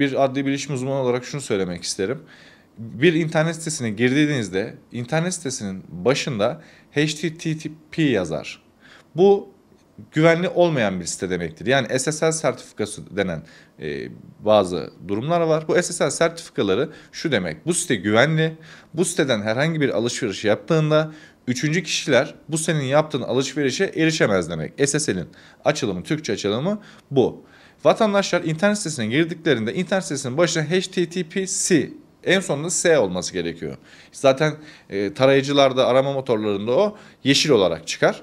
bir adli bilişim uzmanı olarak şunu söylemek isterim. Bir internet sitesine girdiğinizde internet sitesinin başında HTTP yazar. Bu güvenli olmayan bir site demektir. Yani SSL sertifikası denen e, bazı durumlar var. Bu SSL sertifikaları şu demek. Bu site güvenli. Bu siteden herhangi bir alışveriş yaptığında üçüncü kişiler bu senin yaptığın alışverişe erişemez demek. SSL'in açılımı, Türkçe açılımı bu. Vatandaşlar internet sitesine girdiklerinde internet sitesinin başına https en sonunda S olması gerekiyor. Zaten e, tarayıcılarda arama motorlarında o yeşil olarak çıkar.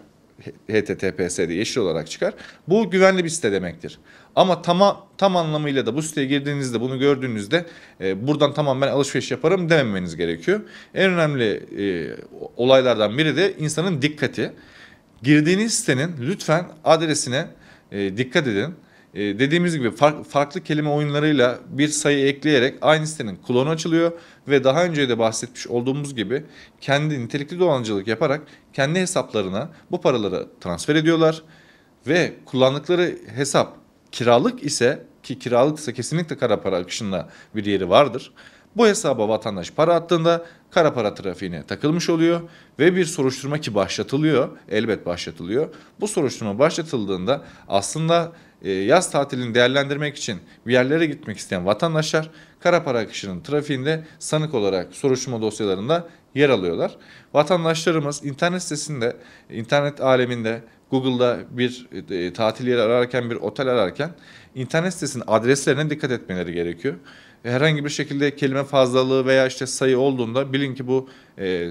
HTTPS diye yeşil olarak çıkar. Bu güvenli bir site demektir. Ama tam, tam anlamıyla da bu siteye girdiğinizde bunu gördüğünüzde e, buradan tamam ben alışveriş yaparım dememeniz gerekiyor. En önemli e, olaylardan biri de insanın dikkati. Girdiğiniz sitenin lütfen adresine e, dikkat edin e, dediğimiz gibi fark, farklı kelime oyunlarıyla bir sayı ekleyerek aynı sitenin klonu açılıyor ve daha önce de bahsetmiş olduğumuz gibi kendi nitelikli dolandırıcılık yaparak kendi hesaplarına bu paraları transfer ediyorlar ve kullandıkları hesap kiralık ise ki kiralık ise kesinlikle kara para akışında bir yeri vardır. Bu hesaba vatandaş para attığında kara para trafiğine takılmış oluyor ve bir soruşturma ki başlatılıyor, elbet başlatılıyor. Bu soruşturma başlatıldığında aslında e, yaz tatilini değerlendirmek için bir yerlere gitmek isteyen vatandaşlar kara para akışının trafiğinde sanık olarak soruşturma dosyalarında yer alıyorlar. Vatandaşlarımız internet sitesinde, internet aleminde Google'da bir e, tatil yeri ararken, bir otel ararken internet sitesinin adreslerine dikkat etmeleri gerekiyor. Herhangi bir şekilde kelime fazlalığı veya işte sayı olduğunda bilin ki bu e, e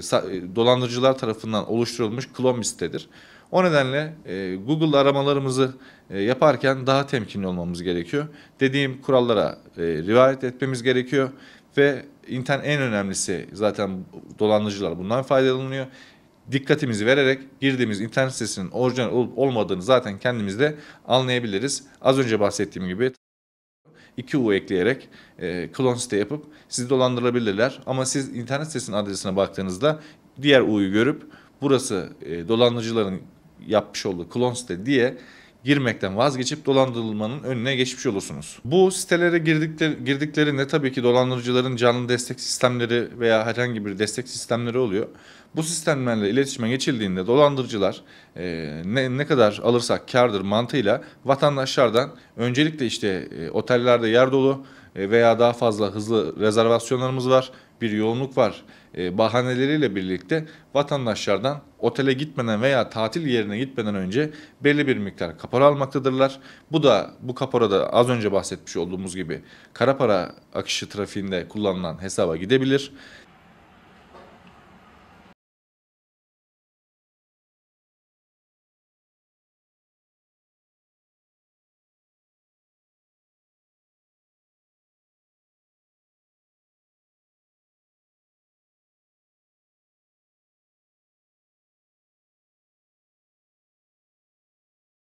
dolandırıcılar tarafından oluşturulmuş klon bir sitedir. O nedenle e, Google aramalarımızı e, yaparken daha temkinli olmamız gerekiyor. Dediğim kurallara e, rivayet etmemiz gerekiyor ve internet en önemlisi zaten dolandırıcılar bundan faydalanıyor. Dikkatimizi vererek girdiğimiz internet sitesinin orijinal olup olmadığını zaten kendimiz de anlayabiliriz. Az önce bahsettiğim gibi 2U ekleyerek e, klon site yapıp sizi dolandırabilirler. Ama siz internet sitesinin adresine baktığınızda diğer U'yu görüp burası e, dolandırıcıların yapmış olduğu klon site diye girmekten vazgeçip dolandırılmanın önüne geçmiş olursunuz. Bu sitelere girdikleri, girdiklerinde tabii ki dolandırıcıların canlı destek sistemleri veya herhangi bir destek sistemleri oluyor. Bu sistemlerle iletişime geçildiğinde dolandırıcılar e, ne, ne kadar alırsak kardır mantığıyla vatandaşlardan öncelikle işte e, otellerde yer dolu e, veya daha fazla hızlı rezervasyonlarımız var bir yoğunluk var e, bahaneleriyle birlikte vatandaşlardan otele gitmeden veya tatil yerine gitmeden önce belli bir miktar kapora almaktadırlar. Bu da bu da az önce bahsetmiş olduğumuz gibi kara para akışı trafiğinde kullanılan hesaba gidebilir.